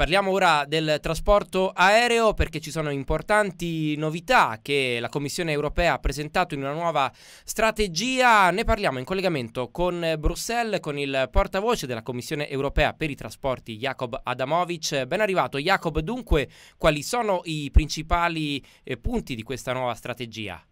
Parliamo ora del trasporto aereo perché ci sono importanti novità che la Commissione europea ha presentato in una nuova strategia. Ne parliamo in collegamento con Bruxelles, con il portavoce della Commissione europea per i trasporti, Jacob Adamovic. Ben arrivato Jacob, dunque quali sono i principali eh, punti di questa nuova strategia?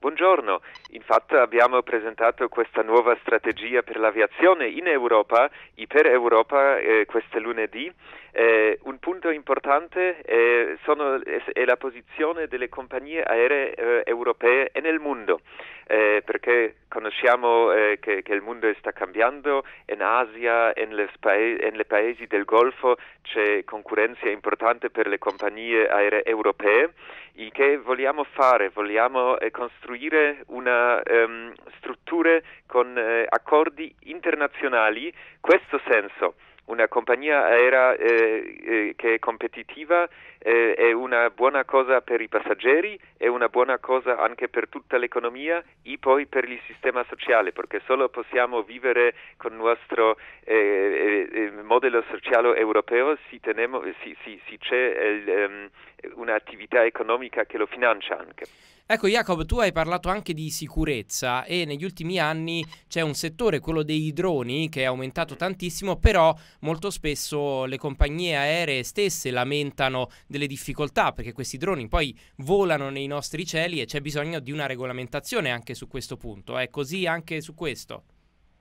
Buongiorno, infatti abbiamo presentato questa nuova strategia per l'aviazione in Europa, Iper Europa, eh, questo lunedì. Eh, un punto importante eh, sono, è, la posizione delle compagnie aeree eh, europee nel mondo, eh, perché conosciamo eh, che, che, il mondo sta cambiando, in Asia, nei paesi, del Golfo c'è concorrenza importante per le compagnie aeree europee, e che vogliamo fare, vogliamo costruire costruire una, um, strutture con eh, accordi internazionali, questo senso una compagnia aerea eh, eh, che è competitiva eh, è una buona cosa per i passeggeri, è una buona cosa anche per tutta l'economia e poi per il sistema sociale, perché solo possiamo vivere con il nostro eh, eh, eh, modello sociale europeo se, tenemo, se, se, se c'è um, un'attività economica che lo financia anche. Ecco Jacob, tu hai parlato anche di sicurezza e negli ultimi anni c'è un settore, quello dei droni, che è aumentato tantissimo, però molto spesso le compagnie aeree stesse lamentano delle difficoltà perché questi droni poi volano nei nostri cieli e c'è bisogno di una regolamentazione anche su questo punto. È così anche su questo?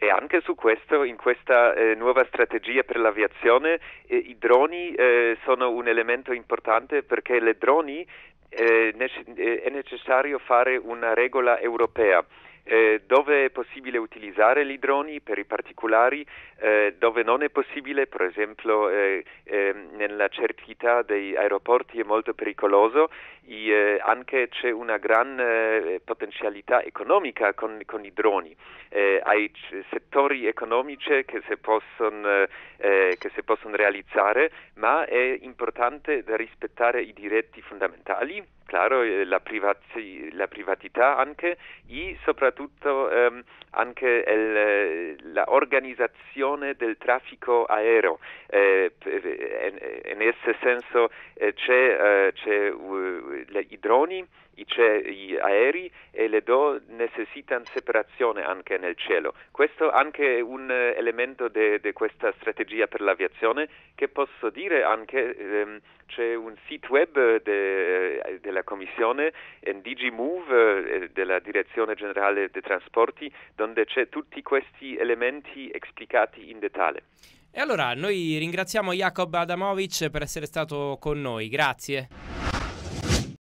E anche su questo, in questa eh, nuova strategia per l'aviazione, eh, i droni eh, sono un elemento importante perché le droni eh, eh, è necessario fare una regola europea eh, dove è possibile utilizzare i droni per i particolari, eh, dove non è possibile, per esempio eh, ehm, nella cerchità degli aeroporti è molto pericoloso, e, eh, anche c'è una gran eh, potenzialità economica con, con i droni, eh, ai c- settori economici che si possono, posson realizzare, ma è importante rispettare i diritti fondamentali claro, eh, la, privati- la privatità anche e soprattutto ehm, anche l'organizzazione eh, del traffico aereo. Eh, eh in, questo senso eh, c'è, eh, c'è uh, i droni gli aerei e le due necessitano separazione anche nel cielo. Questo è anche un eh, elemento di questa strategia per l'aviazione che posso dire anche ehm, c'è un sito web de, eh, della Commissione in eh, DigiMove della Direzione Generale dei Trasporti dove c'è tutti questi elementi esplicati in dettaglio. E allora noi ringraziamo Jacob Adamovic per essere stato con noi, grazie.